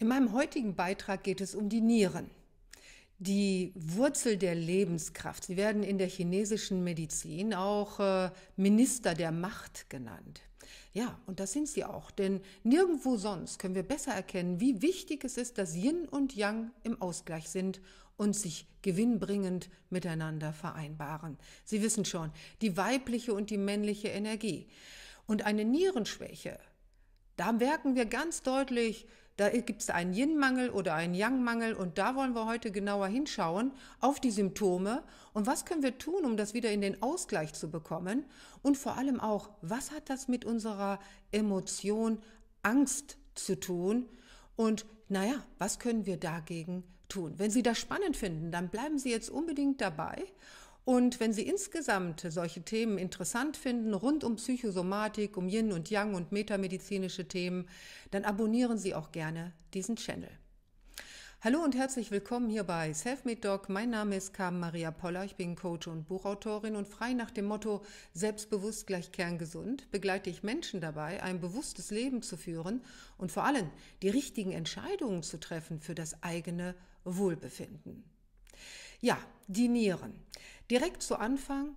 In meinem heutigen Beitrag geht es um die Nieren. Die Wurzel der Lebenskraft. Sie werden in der chinesischen Medizin auch äh, Minister der Macht genannt. Ja, und das sind sie auch, denn nirgendwo sonst können wir besser erkennen, wie wichtig es ist, dass Yin und Yang im Ausgleich sind und sich gewinnbringend miteinander vereinbaren. Sie wissen schon, die weibliche und die männliche Energie. Und eine Nierenschwäche, da merken wir ganz deutlich, da gibt es einen Yin-Mangel oder einen Yang-Mangel und da wollen wir heute genauer hinschauen auf die Symptome und was können wir tun, um das wieder in den Ausgleich zu bekommen und vor allem auch, was hat das mit unserer Emotion Angst zu tun und naja, was können wir dagegen tun? Wenn Sie das spannend finden, dann bleiben Sie jetzt unbedingt dabei und wenn Sie insgesamt solche Themen interessant finden, rund um Psychosomatik, um Yin und Yang und metamedizinische Themen, dann abonnieren Sie auch gerne diesen Channel. Hallo und herzlich willkommen hier bei Selfmade Doc. Mein Name ist Carmen Maria Poller. Ich bin Coach und Buchautorin und frei nach dem Motto Selbstbewusst gleich kerngesund begleite ich Menschen dabei, ein bewusstes Leben zu führen und vor allem die richtigen Entscheidungen zu treffen für das eigene Wohlbefinden. Ja, die Nieren. Direkt zu Anfang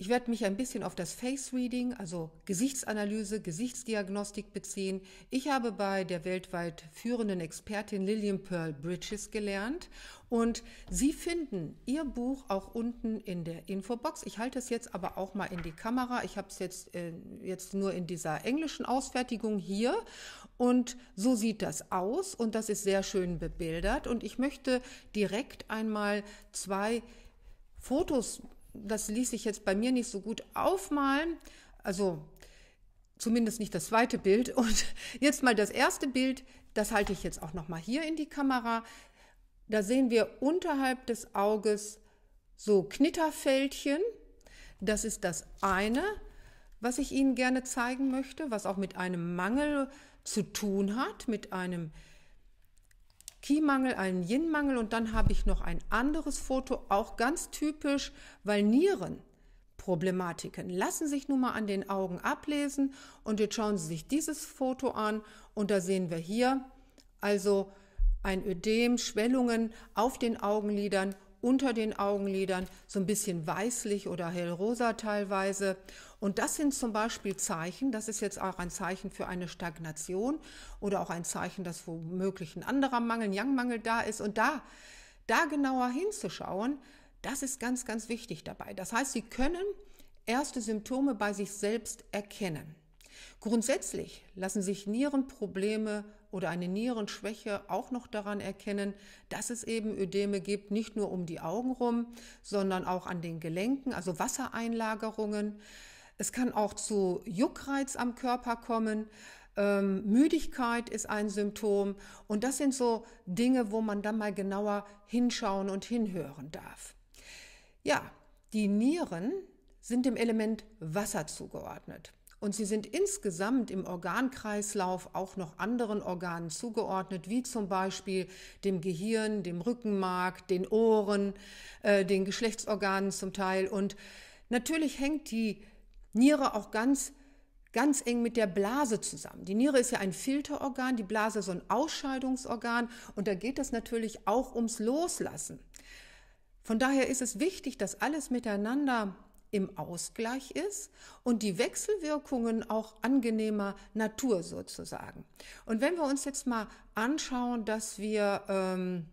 ich werde mich ein bisschen auf das Face Reading, also Gesichtsanalyse, Gesichtsdiagnostik beziehen. Ich habe bei der weltweit führenden Expertin Lillian Pearl Bridges gelernt und Sie finden Ihr Buch auch unten in der Infobox. Ich halte es jetzt aber auch mal in die Kamera. Ich habe es jetzt, äh, jetzt nur in dieser englischen Ausfertigung hier und so sieht das aus und das ist sehr schön bebildert und ich möchte direkt einmal zwei Fotos das ließ sich jetzt bei mir nicht so gut aufmalen. Also zumindest nicht das zweite Bild. Und jetzt mal das erste Bild, das halte ich jetzt auch nochmal hier in die Kamera. Da sehen wir unterhalb des Auges so Knitterfältchen. Das ist das eine, was ich Ihnen gerne zeigen möchte, was auch mit einem Mangel zu tun hat, mit einem äh, Qi-Mangel, einen Yin-Mangel und dann habe ich noch ein anderes Foto, auch ganz typisch, weil Nieren. Problematiken lassen sich nun mal an den Augen ablesen und jetzt schauen Sie sich dieses Foto an und da sehen wir hier also ein Ödem, Schwellungen auf den Augenlidern, unter den Augenlidern, so ein bisschen weißlich oder hellrosa teilweise und das sind zum Beispiel Zeichen, das ist jetzt auch ein Zeichen für eine Stagnation oder auch ein Zeichen, dass womöglich ein anderer Mangel, ein Yang-Mangel da ist. Und da, da genauer hinzuschauen, das ist ganz, ganz wichtig dabei. Das heißt, Sie können erste Symptome bei sich selbst erkennen. Grundsätzlich lassen sich Nierenprobleme oder eine Nierenschwäche auch noch daran erkennen, dass es eben Ödeme gibt, nicht nur um die Augen rum, sondern auch an den Gelenken, also Wassereinlagerungen. Es kann auch zu Juckreiz am Körper kommen. Ähm, Müdigkeit ist ein Symptom. Und das sind so Dinge, wo man dann mal genauer hinschauen und hinhören darf. Ja, die Nieren sind dem Element Wasser zugeordnet. Und sie sind insgesamt im Organkreislauf auch noch anderen Organen zugeordnet, wie zum Beispiel dem Gehirn, dem Rückenmark, den Ohren, äh, den Geschlechtsorganen zum Teil. Und natürlich hängt die Niere auch ganz, ganz eng mit der Blase zusammen. Die Niere ist ja ein Filterorgan, die Blase so ein Ausscheidungsorgan und da geht es natürlich auch ums Loslassen. Von daher ist es wichtig, dass alles miteinander im Ausgleich ist und die Wechselwirkungen auch angenehmer Natur sozusagen. Und wenn wir uns jetzt mal anschauen, dass wir ähm,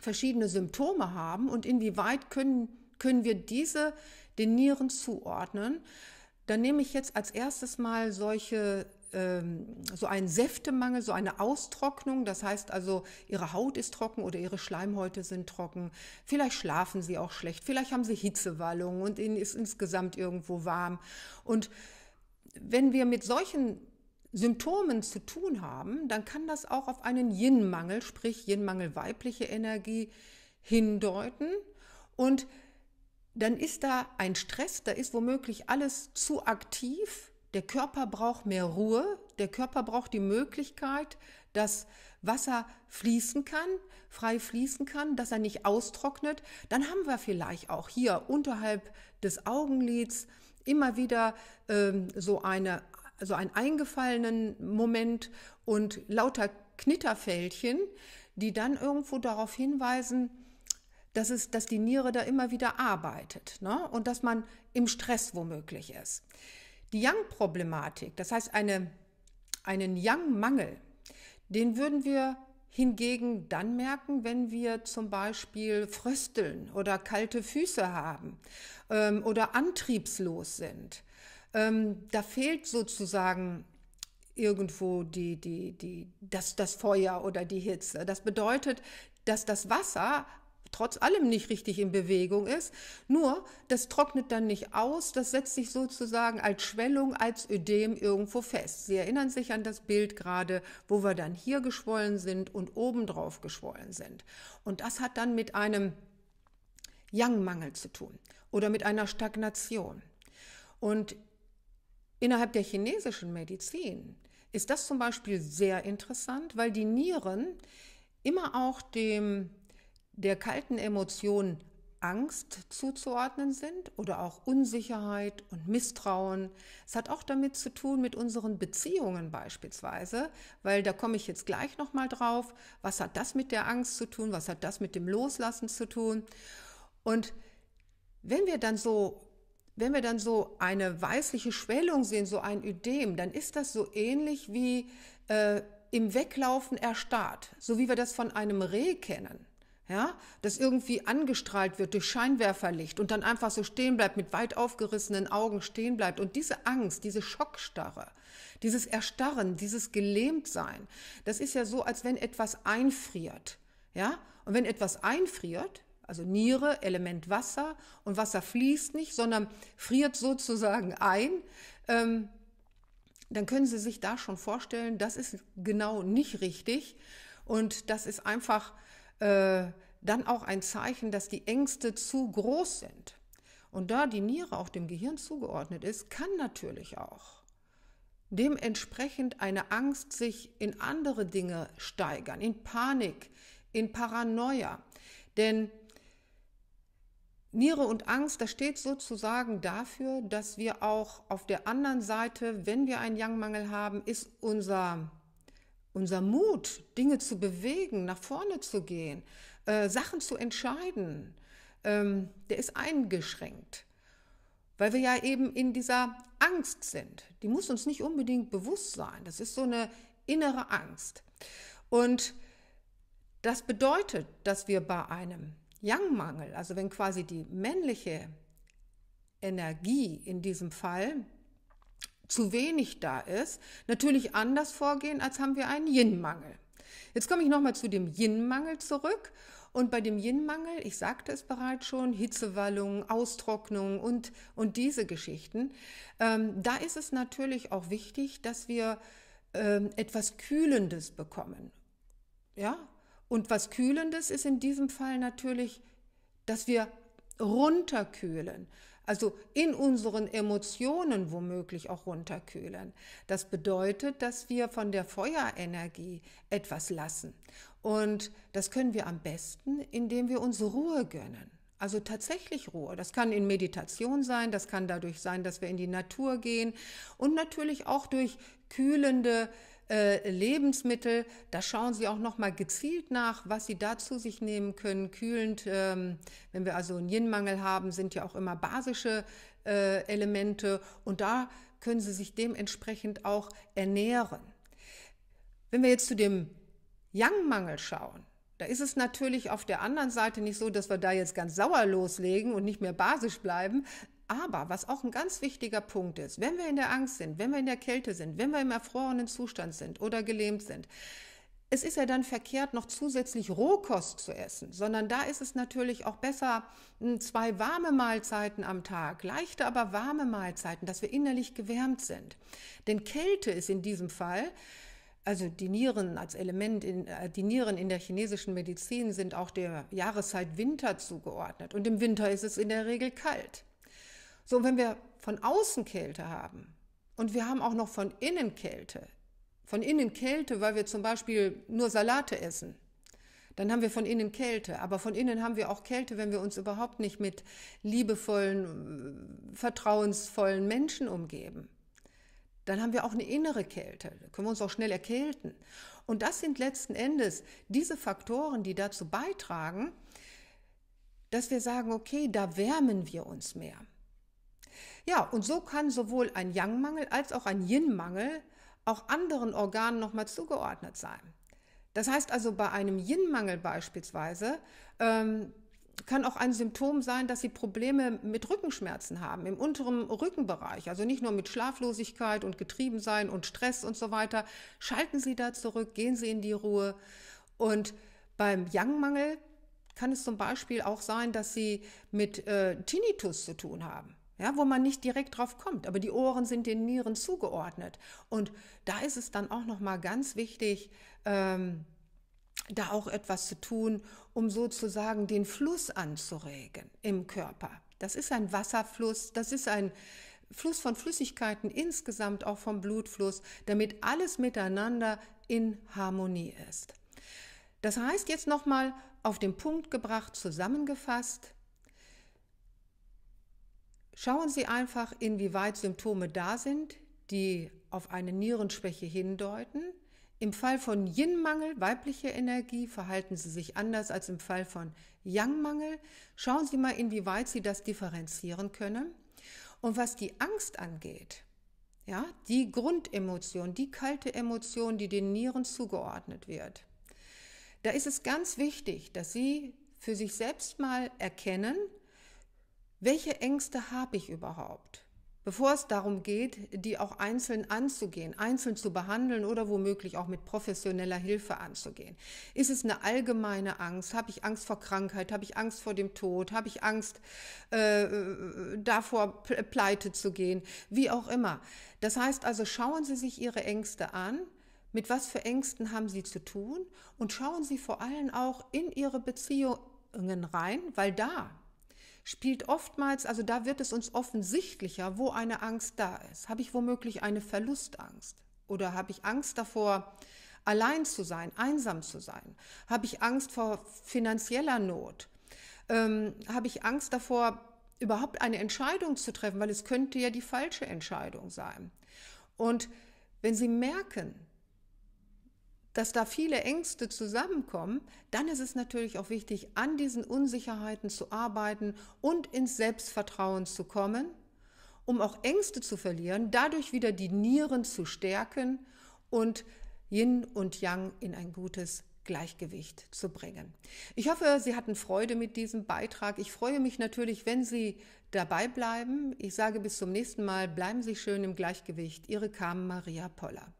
verschiedene Symptome haben und inwieweit können, können wir diese den Nieren zuordnen, dann nehme ich jetzt als erstes mal solche ähm, so einen Säftemangel, so eine Austrocknung. Das heißt also, ihre Haut ist trocken oder ihre Schleimhäute sind trocken. Vielleicht schlafen sie auch schlecht. Vielleicht haben sie Hitzewallungen und ihnen ist insgesamt irgendwo warm. Und wenn wir mit solchen Symptomen zu tun haben, dann kann das auch auf einen Yin-Mangel, sprich Yin-Mangel weibliche Energie, hindeuten. Und dann ist da ein Stress, da ist womöglich alles zu aktiv. Der Körper braucht mehr Ruhe, der Körper braucht die Möglichkeit, dass Wasser fließen kann, frei fließen kann, dass er nicht austrocknet. Dann haben wir vielleicht auch hier unterhalb des Augenlids immer wieder ähm, so eine also einen eingefallenen Moment und lauter Knitterfältchen, die dann irgendwo darauf hinweisen, dass, es, dass die Niere da immer wieder arbeitet ne? und dass man im Stress womöglich ist. Die Yang-Problematik, das heißt eine, einen Yang-Mangel, den würden wir hingegen dann merken, wenn wir zum Beispiel frösteln oder kalte Füße haben ähm, oder antriebslos sind. Ähm, da fehlt sozusagen irgendwo die, die, die, das, das Feuer oder die Hitze. Das bedeutet, dass das Wasser trotz allem nicht richtig in Bewegung ist. Nur, das trocknet dann nicht aus, das setzt sich sozusagen als Schwellung, als Ödem irgendwo fest. Sie erinnern sich an das Bild gerade, wo wir dann hier geschwollen sind und obendrauf geschwollen sind. Und das hat dann mit einem Yang-Mangel zu tun oder mit einer Stagnation. Und innerhalb der chinesischen Medizin ist das zum Beispiel sehr interessant, weil die Nieren immer auch dem der kalten Emotion Angst zuzuordnen sind oder auch Unsicherheit und Misstrauen. Es hat auch damit zu tun mit unseren Beziehungen beispielsweise, weil da komme ich jetzt gleich noch mal drauf, was hat das mit der Angst zu tun, was hat das mit dem Loslassen zu tun? Und wenn wir dann so wenn wir dann so eine weißliche Schwellung sehen, so ein Ödem, dann ist das so ähnlich wie äh, im Weglaufen erstarrt, so wie wir das von einem Reh kennen ja, das irgendwie angestrahlt wird durch Scheinwerferlicht und dann einfach so stehen bleibt, mit weit aufgerissenen Augen stehen bleibt. Und diese Angst, diese Schockstarre, dieses Erstarren, dieses Gelähmtsein, das ist ja so, als wenn etwas einfriert, ja. Und wenn etwas einfriert, also Niere, Element Wasser, und Wasser fließt nicht, sondern friert sozusagen ein, ähm, dann können Sie sich da schon vorstellen, das ist genau nicht richtig. Und das ist einfach äh, dann auch ein Zeichen, dass die Ängste zu groß sind. Und da die Niere auch dem Gehirn zugeordnet ist, kann natürlich auch dementsprechend eine Angst sich in andere Dinge steigern, in Panik, in Paranoia. Denn Niere und Angst, das steht sozusagen dafür, dass wir auch auf der anderen Seite, wenn wir einen Yang-Mangel haben, ist unser unser Mut, Dinge zu bewegen, nach vorne zu gehen, äh, Sachen zu entscheiden, ähm, der ist eingeschränkt, weil wir ja eben in dieser Angst sind. Die muss uns nicht unbedingt bewusst sein. Das ist so eine innere Angst. Und das bedeutet, dass wir bei einem Yang-Mangel, also wenn quasi die männliche Energie in diesem Fall zu wenig da ist, natürlich anders vorgehen, als haben wir einen Yin-Mangel. Jetzt komme ich nochmal zu dem Yin-Mangel zurück. Und bei dem Yin-Mangel, ich sagte es bereits schon, Hitzewallungen, Austrocknung und, und diese Geschichten, ähm, da ist es natürlich auch wichtig, dass wir ähm, etwas Kühlendes bekommen. Ja? Und was Kühlendes ist in diesem Fall natürlich, dass wir runterkühlen also in unseren Emotionen womöglich auch runterkühlen. Das bedeutet, dass wir von der Feuerenergie etwas lassen. Und das können wir am besten, indem wir uns Ruhe gönnen. Also tatsächlich Ruhe. Das kann in Meditation sein, das kann dadurch sein, dass wir in die Natur gehen und natürlich auch durch kühlende äh, Lebensmittel, da schauen Sie auch nochmal gezielt nach, was Sie da zu sich nehmen können. Kühlend, ähm, wenn wir also einen Yin-Mangel haben, sind ja auch immer basische äh, Elemente und da können Sie sich dementsprechend auch ernähren. Wenn wir jetzt zu dem Yang-Mangel schauen, da ist es natürlich auf der anderen Seite nicht so, dass wir da jetzt ganz sauer loslegen und nicht mehr basisch bleiben, aber was auch ein ganz wichtiger Punkt ist, wenn wir in der Angst sind, wenn wir in der Kälte sind, wenn wir im erfrorenen Zustand sind oder gelähmt sind, es ist ja dann verkehrt, noch zusätzlich Rohkost zu essen, sondern da ist es natürlich auch besser, hm, zwei warme Mahlzeiten am Tag, leichte, aber warme Mahlzeiten, dass wir innerlich gewärmt sind. Denn Kälte ist in diesem Fall, also die Nieren als Element, in, äh, die Nieren in der chinesischen Medizin sind auch der Jahreszeit Winter zugeordnet. Und im Winter ist es in der Regel kalt. So, wenn wir von außen Kälte haben und wir haben auch noch von innen Kälte, von innen Kälte, weil wir zum Beispiel nur Salate essen, dann haben wir von innen Kälte. Aber von innen haben wir auch Kälte, wenn wir uns überhaupt nicht mit liebevollen, vertrauensvollen Menschen umgeben. Dann haben wir auch eine innere Kälte, da können wir uns auch schnell erkälten. Und das sind letzten Endes diese Faktoren, die dazu beitragen, dass wir sagen, okay, da wärmen wir uns mehr. Ja, und so kann sowohl ein Yang-Mangel als auch ein Yin-Mangel auch anderen Organen nochmal zugeordnet sein. Das heißt also, bei einem Yin-Mangel beispielsweise ähm, kann auch ein Symptom sein, dass sie Probleme mit Rückenschmerzen haben, im unteren Rückenbereich. Also nicht nur mit Schlaflosigkeit und Getriebensein und Stress und so weiter. Schalten Sie da zurück, gehen Sie in die Ruhe. Und beim Yang-Mangel kann es zum Beispiel auch sein, dass Sie mit äh, Tinnitus zu tun haben ja, wo man nicht direkt drauf kommt, aber die Ohren sind den Nieren zugeordnet. Und da ist es dann auch nochmal ganz wichtig, ähm, da auch etwas zu tun, um sozusagen den Fluss anzuregen im Körper. Das ist ein Wasserfluss, das ist ein Fluss von Flüssigkeiten insgesamt, auch vom Blutfluss, damit alles miteinander in Harmonie ist. Das heißt jetzt nochmal auf den Punkt gebracht, zusammengefasst, Schauen Sie einfach, inwieweit Symptome da sind, die auf eine Nierenschwäche hindeuten. Im Fall von Yin-Mangel, weibliche Energie, verhalten Sie sich anders als im Fall von Yang-Mangel. Schauen Sie mal, inwieweit Sie das differenzieren können. Und was die Angst angeht, ja, die Grundemotion, die kalte Emotion, die den Nieren zugeordnet wird, da ist es ganz wichtig, dass Sie für sich selbst mal erkennen, welche Ängste habe ich überhaupt? Bevor es darum geht, die auch einzeln anzugehen, einzeln zu behandeln oder womöglich auch mit professioneller Hilfe anzugehen. Ist es eine allgemeine Angst? Habe ich Angst vor Krankheit? Habe ich Angst vor dem Tod? Habe ich Angst äh, davor, pleite zu gehen? Wie auch immer. Das heißt also, schauen Sie sich Ihre Ängste an. Mit was für Ängsten haben Sie zu tun? Und schauen Sie vor allem auch in Ihre Beziehungen rein, weil da spielt oftmals, also da wird es uns offensichtlicher, wo eine Angst da ist. Habe ich womöglich eine Verlustangst? Oder habe ich Angst davor, allein zu sein, einsam zu sein? Habe ich Angst vor finanzieller Not? Ähm, habe ich Angst davor, überhaupt eine Entscheidung zu treffen, weil es könnte ja die falsche Entscheidung sein? Und wenn Sie merken, dass da viele Ängste zusammenkommen, dann ist es natürlich auch wichtig, an diesen Unsicherheiten zu arbeiten und ins Selbstvertrauen zu kommen, um auch Ängste zu verlieren, dadurch wieder die Nieren zu stärken und Yin und Yang in ein gutes Gleichgewicht zu bringen. Ich hoffe, Sie hatten Freude mit diesem Beitrag. Ich freue mich natürlich, wenn Sie dabei bleiben. Ich sage bis zum nächsten Mal, bleiben Sie schön im Gleichgewicht. Ihre Kam Maria Poller.